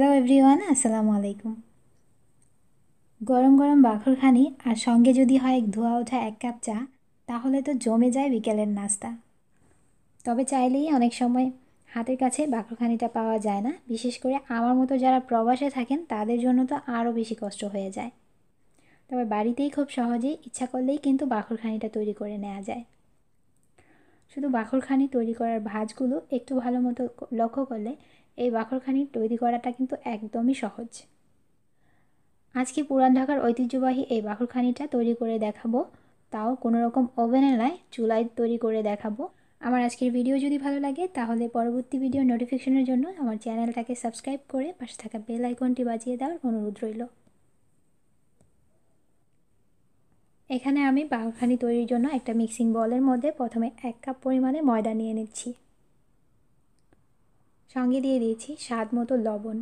hello everyone আসসালামু আলাইকুম গরম গরম বাখরখানি আর সঙ্গে যদি হয় ধোয়া ওঠা এক কাপ চা তাহলে তো জমে যায় বিকেলের নাস্তা তবে চাইলেই অনেক সময় হাতের কাছে বাখরখানিটা পাওয়া যায় না বিশেষ করে আমার মতো যারা প্রবাসে থাকেন তাদের জন্য তো আরও বেশি কষ্ট হয়ে যায় তবে বাড়িতেই খুব সহজেই ইচ্ছা করলেই কিন্তু বাখরখানিটা তৈরি করে নেওয়া যায় শুধু বাখরখানি তৈরি করার ভাঁজগুলো একটু ভালো মতো লক্ষ্য করলে এই বাখরখানি তৈরি করাটা কিন্তু একদমই সহজ আজকে পুরান ঢাকার ঐতিহ্যবাহী এই বাখরখানিটা তৈরি করে দেখাবো তাও কোনো রকম ওভেনে নয় চুলায় তৈরি করে দেখাবো আমার আজকের ভিডিও যদি ভালো লাগে তাহলে পরবর্তী ভিডিও নোটিফিকেশনের জন্য আমার চ্যানেলটাকে সাবস্ক্রাইব করে পাশে থাকা বেল আইকনটি বাজিয়ে দেওয়ার অনুরোধ রইল এখানে আমি পাউরখানি তৈরির জন্য একটা মিক্সিং বলের মধ্যে প্রথমে এক কাপ পরিমাণে ময়দা নিয়ে নিচ্ছি সঙ্গে দিয়ে দিয়েছি স্বাদ মতো লবণ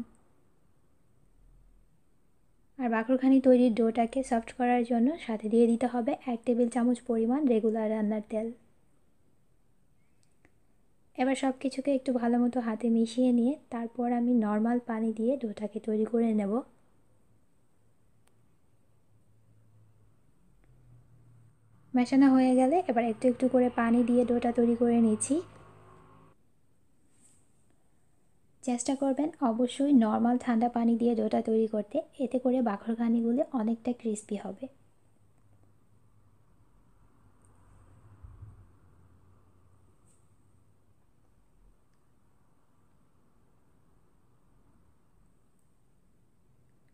আর বাকরখানি তৈরির ডোটাকে সফট করার জন্য সাথে দিয়ে দিতে হবে এক টেবিল চামচ পরিমাণ রেগুলার রান্নার তেল এবার সব কিছুকে একটু ভালো মতো হাতে মিশিয়ে নিয়ে তারপর আমি নর্মাল পানি দিয়ে ডোটাকে তৈরি করে নেব মেশানো হয়ে গেলে এবার একটু একটু করে পানি দিয়ে ডোটা তৈরি করে নিচ্ছি চেষ্টা করবেন অবশ্যই নর্মাল ঠান্ডা পানি দিয়ে ডোটা তৈরি করতে এতে করে বাখরখানিগুলো অনেকটা ক্রিস্পি হবে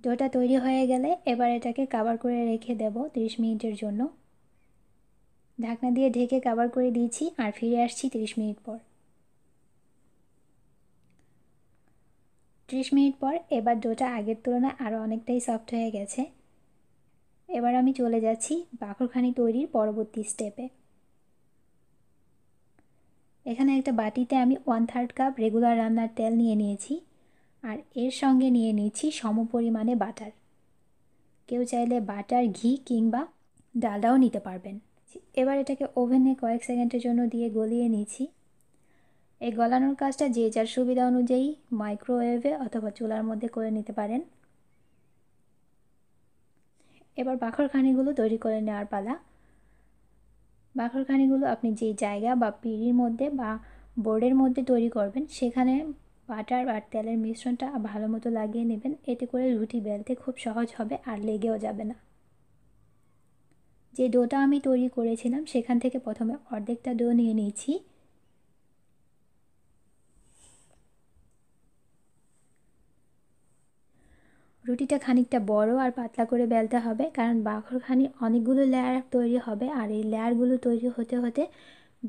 ডোটা তৈরি হয়ে গেলে এবার এটাকে কাভার করে রেখে দেব ত্রিশ মিনিটের জন্য ঢাকনা দিয়ে ঢেকে কাবার করে দিয়েছি আর ফিরে আসছি ত্রিশ মিনিট পর ত্রিশ মিনিট পর এবার ডোটা আগের তুলনায় আরও অনেকটাই সফট হয়ে গেছে এবার আমি চলে যাচ্ছি বাখরখানি তৈরির পরবর্তী স্টেপে এখানে একটা বাটিতে আমি ওয়ান থার্ড কাপ রেগুলার রান্নার তেল নিয়ে নিয়েছি আর এর সঙ্গে নিয়ে নিয়েছি সমপরিমাণে বাটার কেউ চাইলে বাটার ঘি কিংবা ডালডাও নিতে পারবেন নিচ্ছি এবার এটাকে ওভেনে কয়েক সেকেন্ডের জন্য দিয়ে গলিয়ে নিচ্ছি এই গলানোর কাজটা যে যার সুবিধা অনুযায়ী মাইক্রোওয়েভে অথবা চুলার মধ্যে করে নিতে পারেন এবার বাখরখানিগুলো তৈরি করে নেওয়ার পালা বাখরখানিগুলো আপনি যে জায়গা বা পিঁড়ির মধ্যে বা বোর্ডের মধ্যে তৈরি করবেন সেখানে বাটার আর তেলের মিশ্রণটা ভালো মতো লাগিয়ে নেবেন এতে করে রুটি বেলতে খুব সহজ হবে আর লেগেও যাবে না যে ডোটা আমি তৈরি করেছিলাম সেখান থেকে প্রথমে অর্ধেকটা ডো নিয়ে নিয়েছি রুটিটা খানিকটা বড় আর পাতলা করে বেলতে হবে কারণ বাখরখানি অনেকগুলো লেয়ার তৈরি হবে আর এই লেয়ারগুলো তৈরি হতে হতে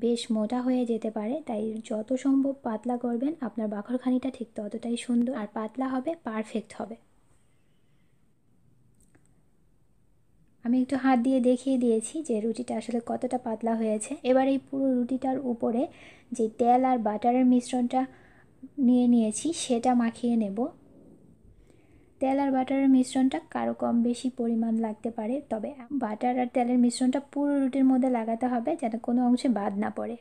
বেশ মোটা হয়ে যেতে পারে তাই যত সম্ভব পাতলা করবেন আপনার বাখরখানিটা ঠিক ততটাই সুন্দর আর পাতলা হবে পারফেক্ট হবে আমি একটু হাত দিয়ে দেখিয়ে দিয়েছি যে রুটিটা আসলে কতটা পাতলা হয়েছে এবার এই পুরো রুটিটার উপরে যে তেল আর বাটারের মিশ্রণটা নিয়ে নিয়েছি সেটা মাখিয়ে নেব তেল আর বাটারের মিশ্রণটা কারো কম বেশি পরিমাণ লাগতে পারে তবে বাটার আর তেলের মিশ্রণটা পুরো রুটির মধ্যে লাগাতে হবে যাতে কোনো অংশে বাদ না পড়ে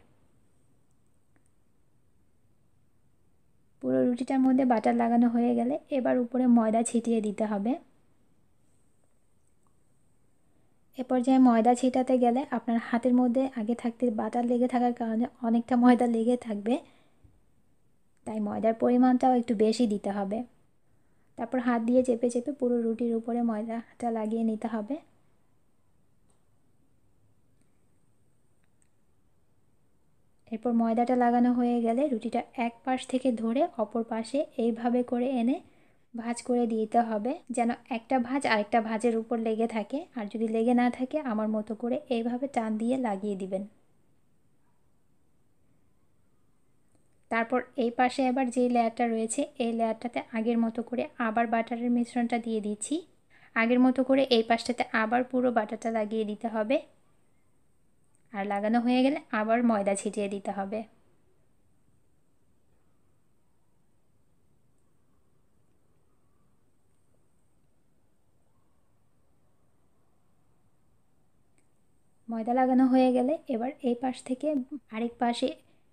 পুরো রুটিটার মধ্যে বাটার লাগানো হয়ে গেলে এবার উপরে ময়দা ছিটিয়ে দিতে হবে পর্যায়ে ময়দা ছিটাতে গেলে আপনার হাতের মধ্যে আগে থাকতে বাটার লেগে থাকার কারণে অনেকটা ময়দা লেগে থাকবে তাই ময়দার পরিমাণটাও একটু বেশি দিতে হবে তারপর হাত দিয়ে চেপে চেপে পুরো রুটির উপরে ময়দাটা লাগিয়ে নিতে হবে এরপর ময়দাটা লাগানো হয়ে গেলে রুটিটা এক পাশ থেকে ধরে অপর পাশে এইভাবে করে এনে ভাজ করে দিতে হবে যেন একটা ভাজ আরেকটা ভাজের উপর লেগে থাকে আর যদি লেগে না থাকে আমার মতো করে এইভাবে টান দিয়ে লাগিয়ে দিবেন তারপর এই পাশে আবার যে লেয়ারটা রয়েছে এই লেয়ারটাতে আগের মতো করে আবার বাটারের মিশ্রণটা দিয়ে দিচ্ছি আগের মতো করে এই পাশটাতে আবার পুরো বাটারটা লাগিয়ে দিতে হবে আর লাগানো হয়ে গেলে আবার ময়দা ছিটিয়ে দিতে হবে ময়দা লাগানো হয়ে গেলে এবার এই পাশ থেকে আরেক পাশে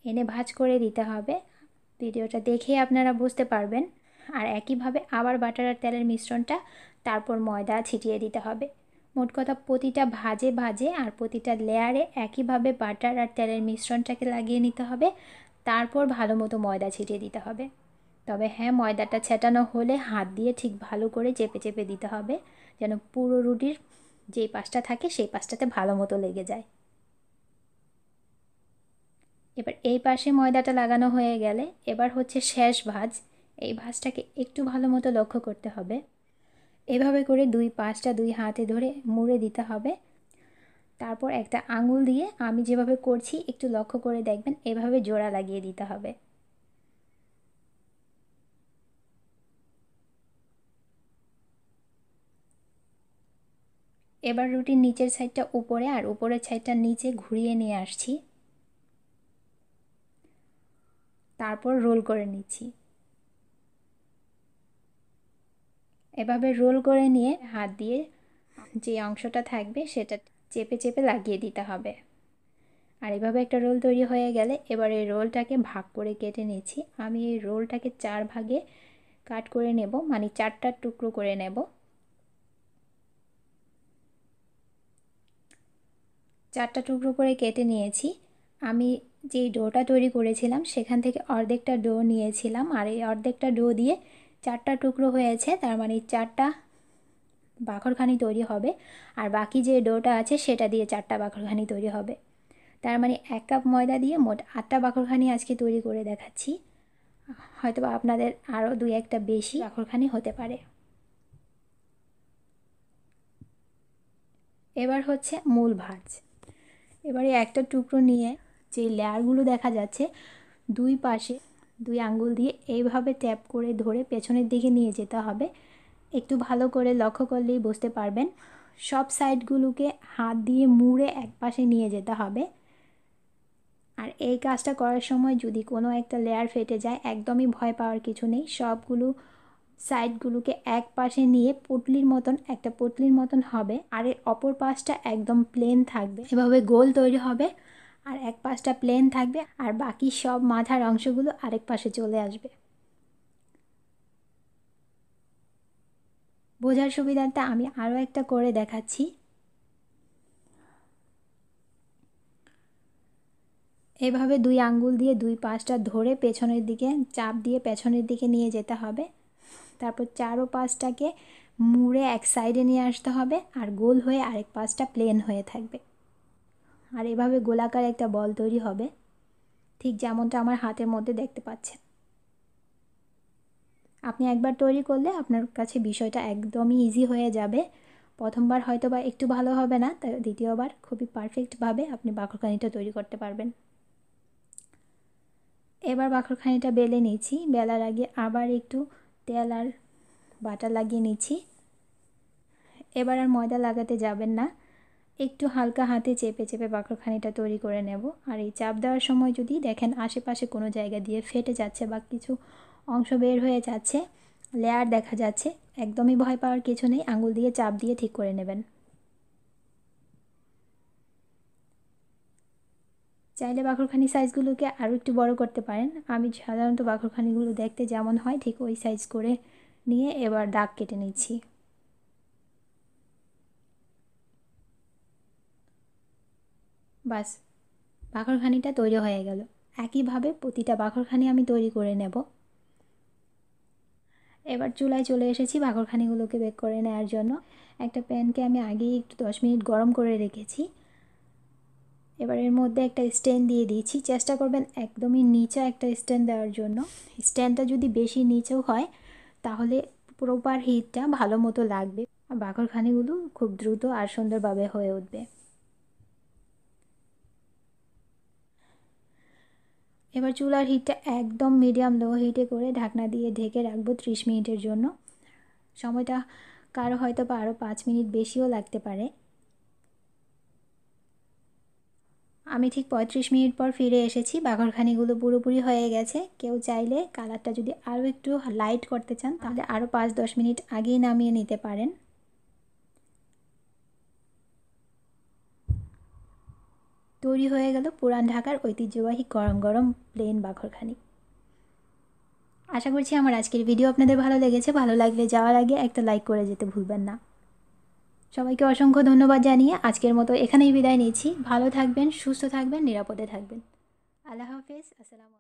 এনে ভাজ করে দিতে হবে ভিডিওটা দেখে আপনারা বুঝতে পারবেন আর একইভাবে আবার বাটার আর তেলের মিশ্রণটা তারপর ময়দা ছিটিয়ে দিতে হবে মোট কথা প্রতিটা ভাজে ভাজে আর প্রতিটা লেয়ারে একইভাবে বাটার আর তেলের মিশ্রণটাকে লাগিয়ে নিতে হবে তারপর ভালো মতো ময়দা ছিটিয়ে দিতে হবে তবে হ্যাঁ ময়দাটা ছেটানো হলে হাত দিয়ে ঠিক ভালো করে চেপে চেপে দিতে হবে যেন পুরো রুটির যেই পাশটা থাকে সেই পাশটাতে ভালো মতো লেগে যায় এবার এই পাশে ময়দাটা লাগানো হয়ে গেলে এবার হচ্ছে শেষ ভাজ এই ভাজটাকে একটু ভালো মতো লক্ষ্য করতে হবে এভাবে করে দুই পাশটা দুই হাতে ধরে মুড়ে দিতে হবে তারপর একটা আঙুল দিয়ে আমি যেভাবে করছি একটু লক্ষ্য করে দেখবেন এভাবে জোড়া লাগিয়ে দিতে হবে এবার রুটির নিচের সাইডটা উপরে আর উপরের সাইডটা নিচে ঘুরিয়ে নিয়ে আসছি তারপর রোল করে নিচ্ছি এভাবে রোল করে নিয়ে হাত দিয়ে যে অংশটা থাকবে সেটা চেপে চেপে লাগিয়ে দিতে হবে আর এভাবে একটা রোল তৈরি হয়ে গেলে এবার এই রোলটাকে ভাগ করে কেটে নিয়েছি আমি এই রোলটাকে চার ভাগে কাট করে নেব মানে চারটা টুকরো করে নেব চারটা টুকরো করে কেটে নিয়েছি আমি যেই ডোটা তৈরি করেছিলাম সেখান থেকে অর্ধেকটা ডো নিয়েছিলাম আর এই অর্ধেকটা ডো দিয়ে চারটা টুকরো হয়েছে তার মানে চারটা বাখরখানি তৈরি হবে আর বাকি যে ডোটা আছে সেটা দিয়ে চারটা বাখরখানি তৈরি হবে তার মানে এক কাপ ময়দা দিয়ে মোট আটটা বাখরখানি আজকে তৈরি করে দেখাচ্ছি হয়তো আপনাদের আরও দুই একটা বেশি বাখরখানি হতে পারে এবার হচ্ছে মূল ভাজ এবারে একটা টুকরো নিয়ে যে লেয়ারগুলো দেখা যাচ্ছে দুই পাশে দুই আঙ্গুল দিয়ে এইভাবে ট্যাপ করে ধরে পেছনের দিকে নিয়ে যেতে হবে একটু ভালো করে লক্ষ্য করলেই বুঝতে পারবেন সব সাইডগুলোকে হাত দিয়ে মুড়ে এক পাশে নিয়ে যেতে হবে আর এই কাজটা করার সময় যদি কোনো একটা লেয়ার ফেটে যায় একদমই ভয় পাওয়ার কিছু নেই সবগুলো সাইডগুলোকে এক পাশে নিয়ে পুটলির মতন একটা পুটলির মতন হবে আর এর অপর পাশটা একদম প্লেন থাকবে এভাবে গোল তৈরি হবে আর এক পাশটা প্লেন থাকবে আর বাকি সব মাথার অংশগুলো আরেক পাশে চলে আসবে বোঝার সুবিধাটা আমি আরও একটা করে দেখাচ্ছি এভাবে দুই আঙ্গুল দিয়ে দুই পাশটা ধরে পেছনের দিকে চাপ দিয়ে পেছনের দিকে নিয়ে যেতে হবে তারপর চারো পাশটাকে মুড়ে এক সাইডে নিয়ে আসতে হবে আর গোল হয়ে আরেক পাশটা প্লেন হয়ে থাকবে আর এভাবে গোলাকার একটা বল তৈরি হবে ঠিক যেমনটা আমার হাতের মধ্যে দেখতে পাচ্ছেন আপনি একবার তৈরি করলে আপনার কাছে বিষয়টা একদমই ইজি হয়ে যাবে প্রথমবার হয়তো বা একটু ভালো হবে না তাই দ্বিতীয়বার খুবই পারফেক্টভাবে আপনি বাঁকরখানিটা তৈরি করতে পারবেন এবার বাঁকরখানিটা বেলে নিয়েছি বেলার আগে আবার একটু তেল আর বাটা লাগিয়ে নিচ্ছি এবার আর ময়দা লাগাতে যাবেন না একটু হালকা হাতে চেপে চেপে বাকরখানিটা তৈরি করে নেব আর এই চাপ দেওয়ার সময় যদি দেখেন আশেপাশে কোনো জায়গা দিয়ে ফেটে যাচ্ছে বা কিছু অংশ বের হয়ে যাচ্ছে লেয়ার দেখা যাচ্ছে একদমই ভয় পাওয়ার কিছু নেই আঙুল দিয়ে চাপ দিয়ে ঠিক করে নেবেন চাইলে বাখরখানি সাইজগুলোকে আরও একটু বড় করতে পারেন আমি সাধারণত বাঘরখানিগুলো দেখতে যেমন হয় ঠিক ওই সাইজ করে নিয়ে এবার দাগ কেটে নিচ্ছি বাস বাখরখানিটা তৈরি হয়ে গেল একইভাবে প্রতিটা বাঘরখানি আমি তৈরি করে নেব এবার চুলায় চলে এসেছি বাঘরখানিগুলোকে বেক করে নেওয়ার জন্য একটা প্যানকে আমি আগেই একটু দশ মিনিট গরম করে রেখেছি এবার এর মধ্যে একটা স্ট্যান্ড দিয়ে দিয়েছি চেষ্টা করবেন একদমই নিচা একটা স্ট্যান্ড দেওয়ার জন্য স্ট্যান্ডটা যদি বেশি নিচেও হয় তাহলে প্রপার হিটটা ভালো মতো লাগবে আর বাকরখানিগুলো খুব দ্রুত আর সুন্দরভাবে হয়ে উঠবে এবার চুলার হিটটা একদম মিডিয়াম লো হিটে করে ঢাকনা দিয়ে ঢেকে রাখবো ত্রিশ মিনিটের জন্য সময়টা কারো হয়তো বা আরও পাঁচ মিনিট বেশিও লাগতে পারে আমি ঠিক পঁয়ত্রিশ মিনিট পর ফিরে এসেছি বাঘরখানিগুলো পুরোপুরি হয়ে গেছে কেউ চাইলে কালারটা যদি আরও একটু লাইট করতে চান তাহলে আরও পাঁচ দশ মিনিট আগেই নামিয়ে নিতে পারেন তৈরি হয়ে গেল পুরান ঢাকার ঐতিহ্যবাহী গরম গরম প্লেন বাঘরখানি আশা করছি আমার আজকের ভিডিও আপনাদের ভালো লেগেছে ভালো লাগলে যাওয়ার আগে একটা লাইক করে যেতে ভুলবেন না সবাইকে অসংখ্য ধন্যবাদ জানিয়ে আজকের মতো এখানেই বিদায় নিয়েছি ভালো থাকবেন সুস্থ থাকবেন নিরাপদে থাকবেন আল্লাহ হাফেজ আসসালাম